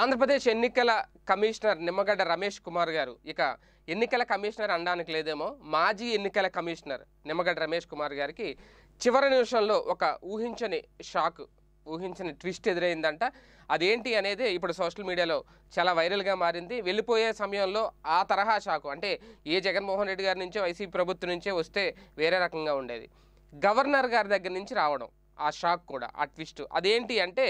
ఆంధ్రప్రదేశ్ ఎన్నికల కమిషనర్ నిమ్మగడ్డ రమేష్ కుమార్ గారు ఇక ఎన్నికల కమిషనర్ అనడానికి లేదేమో మాజీ ఎన్నికల కమిషనర్ నిమ్మగడ్డ రమేష్ కుమార్ గారికి చివరి నిమిషంలో ఒక ఊహించని షాక్ ఊహించని ట్విస్ట్ ఎదురైందంట అదేంటి అనేది ఇప్పుడు సోషల్ మీడియాలో చాలా వైరల్గా మారింది వెళ్ళిపోయే సమయంలో ఆ తరహా షాకు అంటే ఏ జగన్మోహన్ రెడ్డి గారి నుంచో వైసీపీ ప్రభుత్వం నుంచే వస్తే వేరే రకంగా ఉండేది గవర్నర్ గారి దగ్గర నుంచి రావడం ఆ షాక్ కూడా ఆ ట్విస్ట్ అదేంటి అంటే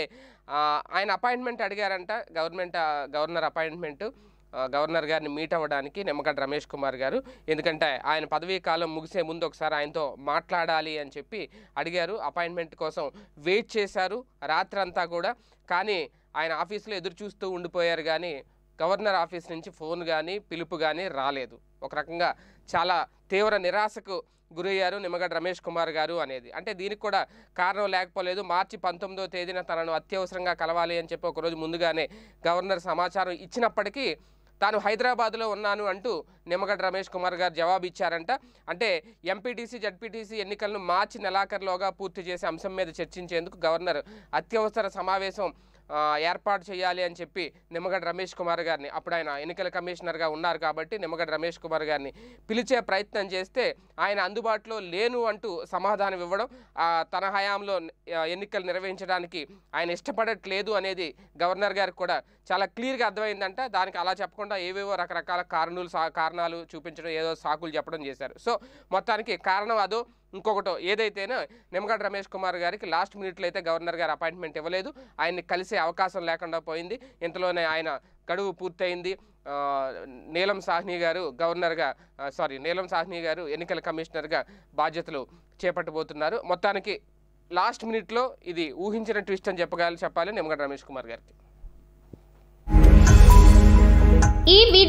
ఆయన అపాయింట్మెంట్ అడిగారంట గవర్నమెంట్ గవర్నర్ అపాయింట్మెంట్ గవర్నర్ గారిని మీట్ అవ్వడానికి నిమ్మగడ్డ రమేష్ కుమార్ గారు ఎందుకంటే ఆయన పదవీ కాలం ముగిసే ముందు ఒకసారి ఆయనతో మాట్లాడాలి అని చెప్పి అడిగారు అపాయింట్మెంట్ కోసం వెయిట్ చేశారు రాత్రంతా కూడా కానీ ఆయన ఆఫీసులో ఎదురు చూస్తూ ఉండిపోయారు కానీ గవర్నర్ ఆఫీస్ నుంచి ఫోన్ కానీ పిలుపు కానీ రాలేదు ఒక రకంగా చాలా తీవ్ర నిరాశకు గురయ్యారు నిమ్మగడ్డ రమేష్ కుమార్ గారు అనేది అంటే దీనికి కూడా కారణం లేకపోలేదు మార్చి పంతొమ్మిదో తేదీన తనను అత్యవసరంగా కలవాలి అని చెప్పి ఒకరోజు ముందుగానే గవర్నర్ సమాచారం ఇచ్చినప్పటికీ తాను హైదరాబాద్లో ఉన్నాను అంటూ నిమ్మగడ్డ రమేష్ కుమార్ గారు జవాబు ఇచ్చారంట అంటే ఎంపీటీసీ జడ్పీటీసీ ఎన్నికలను మార్చి నెలాఖరులోగా పూర్తి చేసే అంశం మీద చర్చించేందుకు గవర్నర్ అత్యవసర సమావేశం ఏర్పాటు చేయాలి అని చెప్పి నిమ్మగడ్డ రమేష్ కుమార్ గారిని అప్పుడు ఆయన ఎన్నికల కమిషనర్గా ఉన్నారు కాబట్టి నిమ్మగడ్డ రమేష్ కుమార్ గారిని పిలిచే ప్రయత్నం చేస్తే ఆయన అందుబాటులో లేను అంటూ సమాధానం ఇవ్వడం తన హయాంలో ఎన్నికలు నిర్వహించడానికి ఆయన ఇష్టపడట్లేదు అనేది గవర్నర్ గారికి కూడా చాలా క్లియర్గా అర్థమైందంట దానికి అలా చెప్పకుండా ఏవేవో రకరకాల కారణాలు కారణాలు చూపించడం ఏదో సాకులు చెప్పడం చేశారు సో మొత్తానికి కారణం అదో ఇంకొకటో ఏదైతేనో నిమ్మగడ్డ రమేష్ కుమార్ గారికి లాస్ట్ మినిట్లో అయితే గవర్నర్ గారు అపాయింట్మెంట్ ఇవ్వలేదు ఆయన్ని కలిసే అవకాశం లేకుండా పోయింది ఇంతలోనే ఆయన గడువు పూర్తయింది నీలం సాహ్ని గారు గవర్నర్గా సారీ నీలం సాహ్ని గారు ఎన్నికల కమిషనర్గా బాధ్యతలు చేపట్టబోతున్నారు మొత్తానికి లాస్ట్ మినిట్లో ఇది ఊహించిన ట్విస్ట్ అని చెప్పగల చెప్పాలి నిమ్మగడ్డ రమేష్ కుమార్ గారికి